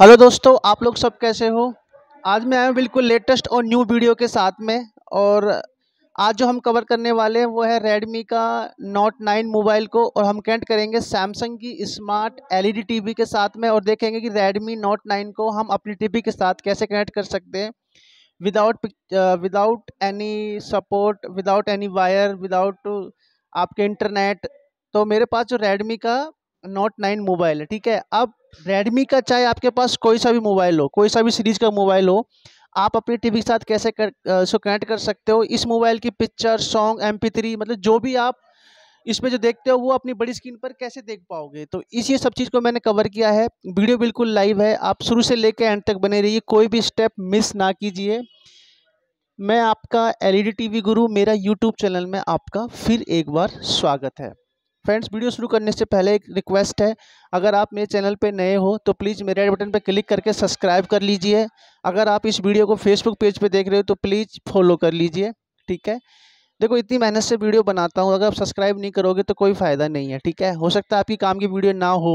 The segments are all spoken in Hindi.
हेलो दोस्तों आप लोग सब कैसे हो आज मैं आया हूँ बिल्कुल लेटेस्ट और न्यू वीडियो के साथ में और आज जो हम कवर करने वाले हैं वो है रेडमी का नोट नाइन मोबाइल को और हम कैंट करेंगे सैमसंग की स्मार्ट एलईडी टीवी के साथ में और देखेंगे कि रेडमी नोट नाइन को हम अपनी टीवी के साथ कैसे कनेक्ट कर सकते हैं without without any support without any wire without आपके इंटरनेट तो मेरे पास जो रेडमी का नोट नाइन मोबाइल है ठीक है अब रेडमी का चाहे आपके पास कोई सा भी मोबाइल हो कोई सा भी सीरीज़ का मोबाइल हो आप अपने टीवी के साथ कैसे कर इसको कनेक्ट कर सकते हो इस मोबाइल की पिक्चर सॉन्ग एम मतलब जो भी आप इस पर जो देखते हो वो अपनी बड़ी स्क्रीन पर कैसे देख पाओगे तो इस ये सब चीज़ को मैंने कवर किया है वीडियो बिल्कुल लाइव है आप शुरू से लेकर एंड तक बने रहिए कोई भी स्टेप मिस ना कीजिए मैं आपका एलईडी टीवी गुरु मेरा यूट्यूब चैनल में आपका फिर एक बार स्वागत है फ्रेंड्स वीडियो शुरू करने से पहले एक रिक्वेस्ट है अगर आप मेरे चैनल पर नए हो तो प्लीज़ मेरे रेड बटन पर क्लिक करके सब्सक्राइब कर लीजिए अगर आप इस वीडियो को फेसबुक पेज पर देख रहे हो तो प्लीज़ फॉलो कर लीजिए ठीक है देखो इतनी मेहनत से वीडियो बनाता हूँ अगर आप सब्सक्राइब नहीं करोगे तो कोई फ़ायदा नहीं है ठीक है हो सकता है आपकी काम की वीडियो ना हो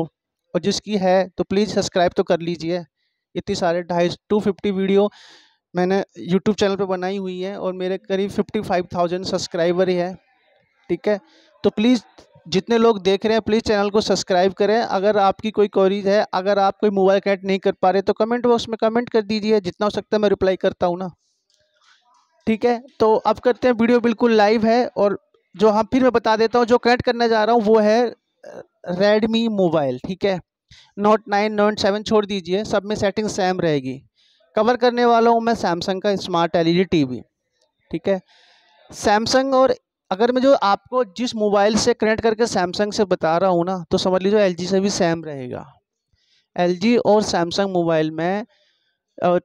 और जिसकी है तो प्लीज़ सब्सक्राइब तो कर लीजिए इतनी सारे ढाई टू फिफ्टी वीडियो मैंने यूट्यूब चैनल पर बनाई हुई है और मेरे करीब फिफ्टी फाइव थाउजेंड सब्सक्राइबर ही है ठीक है तो प्लीज़ जितने लोग देख रहे हैं प्लीज़ चैनल को सब्सक्राइब करें अगर आपकी कोई क्वेरीज है अगर आप कोई मोबाइल कनेक्ट नहीं कर पा रहे तो कमेंट बॉक्स में कमेंट कर दीजिए जितना हो सकता है मैं रिप्लाई करता हूँ ना ठीक है तो अब करते हैं वीडियो बिल्कुल लाइव है और जो हम फिर मैं बता देता हूँ जो कनेक्ट करने जा रहा हूँ वो है रेडमी मोबाइल ठीक है नोट नाइन नोट सेवन छोड़ दीजिए सब में सेटिंग सेम रहेगी कवर करने वाला हूँ मैं सैमसंग का स्मार्ट एल ई ठीक है सैमसंग और अगर मैं जो आपको जिस मोबाइल से कनेक्ट करके सैमसंग से बता रहा हूँ ना तो समझ लीजिए एल से भी सेम रहेगा एल और सैमसंग मोबाइल में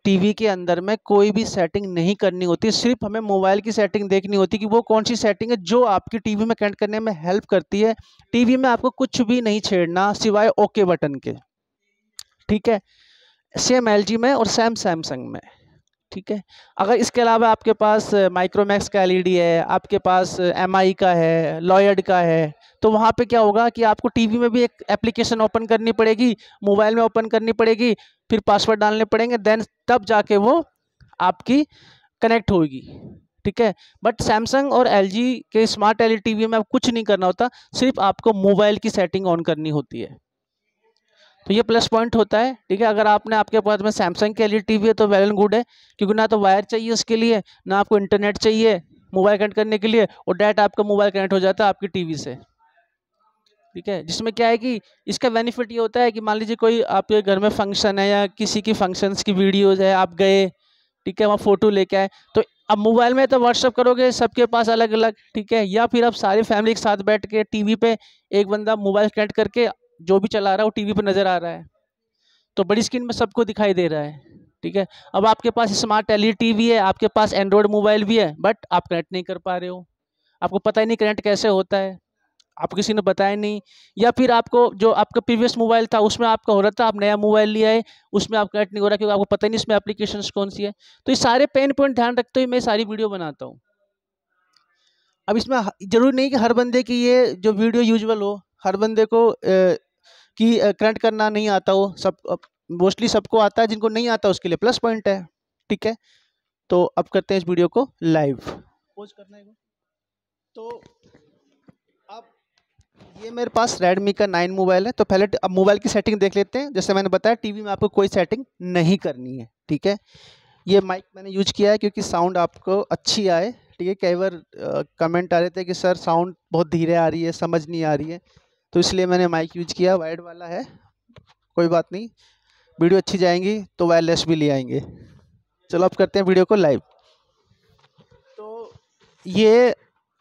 टीवी के अंदर में कोई भी सेटिंग नहीं करनी होती सिर्फ हमें मोबाइल की सेटिंग देखनी होती कि वो कौन सी सेटिंग है जो आपकी टीवी में कनेक्ट करने में हेल्प करती है टीवी में आपको कुछ भी नहीं छेड़ना सिवाय ओके बटन के ठीक है सेम एल में और सेम सैमसंग में ठीक है अगर इसके अलावा आपके पास माइक्रोमैक्स का एलईडी e है आपके पास एम का है लॉयड का है तो वहाँ पे क्या होगा कि आपको टीवी में भी एक एप्लीकेशन ओपन करनी पड़ेगी मोबाइल में ओपन करनी पड़ेगी फिर पासवर्ड डालने पड़ेंगे देन तब जाके वो आपकी कनेक्ट होगी ठीक है बट सैमसंग और एल के स्मार्ट एल e में आप कुछ नहीं करना होता सिर्फ आपको मोबाइल की सेटिंग ऑन करनी होती है तो ये प्लस पॉइंट होता है ठीक है अगर आपने आपके पास में सैमसंग के एल टीवी है तो वेल एंड गुड है क्योंकि ना तो वायर चाहिए उसके लिए ना आपको इंटरनेट चाहिए मोबाइल कनेक्ट करने के लिए और डायरेक्ट आपका मोबाइल कनेक्ट हो जाता है आपकी टीवी से ठीक है जिसमें क्या है कि इसका बेनिफिट ये होता है कि मान लीजिए कोई आपके घर में फंक्शन है या किसी की फंक्शंस की वीडियोज़ है आप गए ठीक है वहाँ फ़ोटो लेके आए तो अब मोबाइल में तो व्हाट्सअप करोगे सबके पास अलग अलग ठीक है या फिर आप सारी फैमिली के साथ बैठ के टीवी पे एक बंदा मोबाइल कनेक्ट करके जो भी चला रहा है वो टीवी पर नज़र आ रहा है तो बड़ी स्क्रीन में सबको दिखाई दे रहा है ठीक है अब आपके पास स्मार्ट एल टीवी है आपके पास एंड्रॉयड मोबाइल भी है बट आप कनेक्ट नहीं कर पा रहे हो आपको पता ही नहीं कनेक्ट कैसे होता है आपको किसी ने बताया नहीं या फिर आपको जो आपका प्रीवियस मोबाइल था उसमें आपका हो रहा था आप नया मोबाइल लिया है उसमें आप कनेक्ट नहीं हो रहा क्योंकि आपको पता ही नहीं इसमें एप्लीकेशन कौन सी है तो ये सारे पेन पॉइंट ध्यान रखते हुए मैं सारी वीडियो बनाता हूँ अब इसमें ज़रूरी नहीं कि हर बंदे की ये जो वीडियो यूजल हो हर बंदे को कि करंट करना नहीं आता हो सब मोस्टली सबको आता है जिनको नहीं आता उसके लिए प्लस पॉइंट है ठीक है तो अब करते हैं इस वीडियो को लाइव पोज करना है तो आप ये मेरे पास रेडमी का नाइन मोबाइल है तो पहले अब मोबाइल की सेटिंग देख लेते हैं जैसे मैंने बताया टीवी में आपको कोई सेटिंग नहीं करनी है ठीक है ये माइक मैंने यूज किया है क्योंकि साउंड आपको अच्छी आए ठीक है कई बार कमेंट आ रहे थे कि सर साउंड बहुत धीरे आ रही है समझ नहीं आ रही है तो इसलिए मैंने माइक यूज किया वाइड वाला है कोई बात नहीं वीडियो अच्छी जाएंगी तो वायरलेस भी ले आएंगे चलो अब करते हैं वीडियो को लाइव तो ये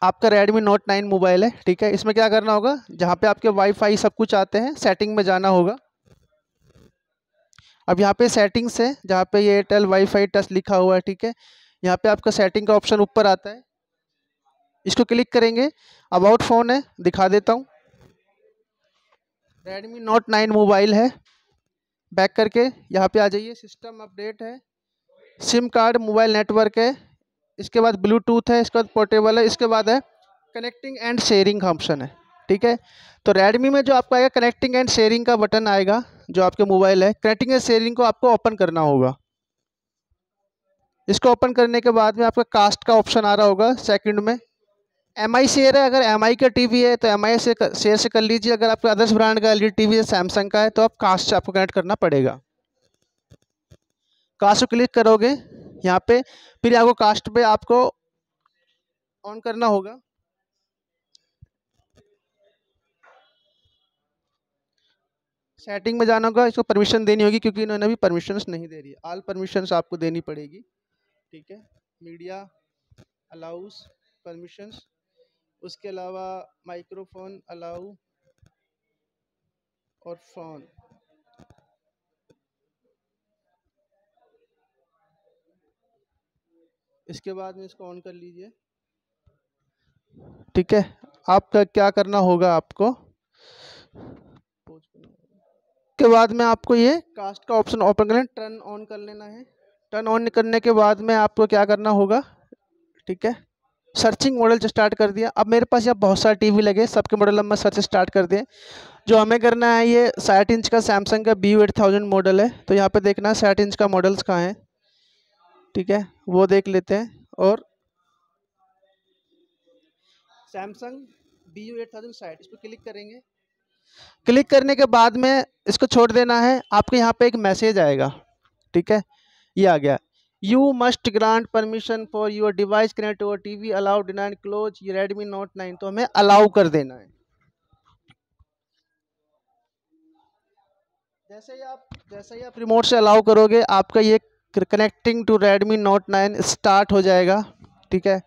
आपका Redmi Note 9 मोबाइल है ठीक है इसमें क्या करना होगा जहाँ पे आपके वाईफाई सब कुछ आते हैं सेटिंग में जाना होगा अब यहाँ पे सेटिंग्स है जहाँ पे ये एयरटेल वाईफाई टच लिखा हुआ है ठीक है यहाँ पे आपका सेटिंग का ऑप्शन ऊपर आता है इसको क्लिक करेंगे अबाउट फ़ोन है दिखा देता हूँ रेडमी नोट नाइन मोबाइल है बैक करके यहाँ पे आ जाइए सिस्टम अपडेट है सिम कार्ड मोबाइल नेटवर्क है इसके बाद ब्लूटूथ है इसके बाद पोर्टेबल है इसके बाद है कनेक्टिंग एंड शेयरिंग का ऑप्शन है ठीक है तो रेडमी में जो आपको आएगा कनेक्टिंग एंड शेयरिंग का बटन आएगा जो आपके मोबाइल है कनेक्टिंग एंड शेयरिंग को आपको ओपन करना होगा इसको ओपन करने के बाद में आपका कास्ट का ऑप्शन आ रहा होगा सेकंड में एम आई शेयर है अगर एम आई का टी वी है तो एम आई से शेयर से कर लीजिए अगर आपका अदर्स ब्रांड का एल ई टी वी है सैमसंग का है तो आप कास्ट से आपको कनेक्ट करना पड़ेगा कास्ट को क्लिक करोगे यहाँ पे फिर आपको कास्ट पे आपको ऑन करना होगा सेटिंग में जाना होगा इसको परमिशन देनी होगी क्योंकि इन्होंने अभी परमिशंस नहीं दे रही ऑल परमिशंस आपको देनी पड़ेगी ठीक है मीडिया अलाउस परमिशंस उसके अलावा माइक्रोफोन अलाउ और फोन इसके बाद में इसको ऑन कर लीजिए ठीक है आपका क्या करना होगा आपको के बाद में आपको ये कास्ट का ऑप्शन ओपन करना टर्न ऑन कर लेना है टर्न ऑन करने के बाद में आपको क्या करना होगा ठीक है सर्चिंग मॉडल से स्टार्ट कर दिया अब मेरे पास यहाँ बहुत सारे टीवी लगे सबके मॉडल हम सर्च स्टार्ट कर दिए जो हमें करना है ये साठ इंच का सैमसंग का बी एट थाउजेंड मॉडल है तो यहाँ पे देखना है साठ इंच का मॉडल्स कहाँ हैं ठीक है वो देख लेते हैं और Samsung B U eight thousand site इस पर क्लिक करेंगे क्लिक करने के बाद में इसको छोड़ देना है आपके यहाँ पर एक मैसेज आएगा ठीक है ये आ गया you must grant permission for your device connect over tv allow deny and ये रेडमी नोट नाइन तो हमें अलाउ कर देना है जैसे ही आप जैसे ही आप रिमोट से अलाउ करोगे आपका ये connecting to Redmi Note nine start हो जाएगा ठीक है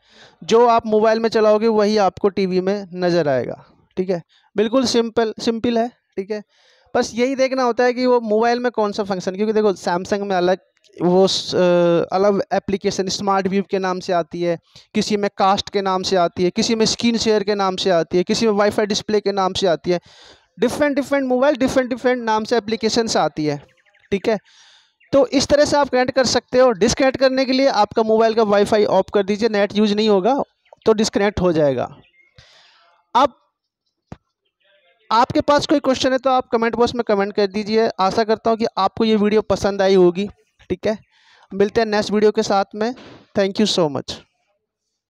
जो आप मोबाइल में चलाओगे वही आपको टीवी में नज़र आएगा ठीक है बिल्कुल सिंपल सिंपल है ठीक है बस यही देखना होता है कि वो मोबाइल में कौन सा फंक्शन क्योंकि देखो सैमसंग में अलग वो अलग एप्लीकेशन स्मार्ट व्यू के नाम से आती है किसी में कास्ट के नाम से आती है किसी में स्क्रीन शेयर के नाम से आती है किसी में वाईफाई डिस्प्ले के नाम से आती है different different mobile different different नाम से एप्लीकेशन आती है ठीक है तो इस तरह से आप कनेक्ट कर सकते हो डिसकनेक्ट करने के लिए आपका मोबाइल का वाईफाई ऑफ कर दीजिए नेट यूज नहीं होगा तो डिसकनेक्ट हो जाएगा अब आपके पास कोई क्वेश्चन है तो आप कमेंट बॉक्स में कमेंट कर दीजिए आशा करता हूँ कि आपको ये वीडियो पसंद आई होगी ठीक है मिलते हैं नेक्स्ट वीडियो के साथ में थैंक यू सो मच